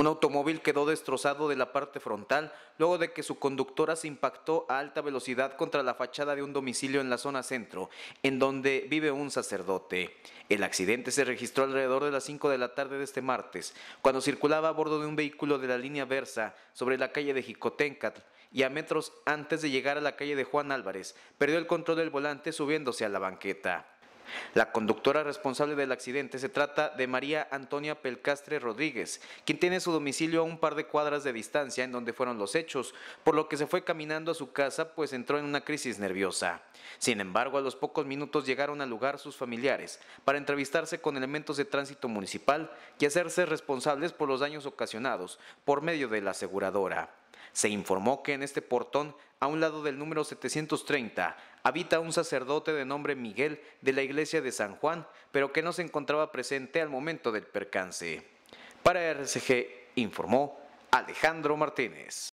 Un automóvil quedó destrozado de la parte frontal luego de que su conductora se impactó a alta velocidad contra la fachada de un domicilio en la zona centro, en donde vive un sacerdote. El accidente se registró alrededor de las 5 de la tarde de este martes, cuando circulaba a bordo de un vehículo de la línea Versa sobre la calle de Jicotencatl y a metros antes de llegar a la calle de Juan Álvarez, perdió el control del volante subiéndose a la banqueta. La conductora responsable del accidente se trata de María Antonia Pelcastre Rodríguez, quien tiene su domicilio a un par de cuadras de distancia en donde fueron los hechos, por lo que se fue caminando a su casa pues entró en una crisis nerviosa. Sin embargo, a los pocos minutos llegaron al lugar sus familiares para entrevistarse con elementos de tránsito municipal y hacerse responsables por los daños ocasionados por medio de la aseguradora. Se informó que en este portón, a un lado del número 730, habita un sacerdote de nombre Miguel de la iglesia de San Juan, pero que no se encontraba presente al momento del percance. Para RCG informó Alejandro Martínez.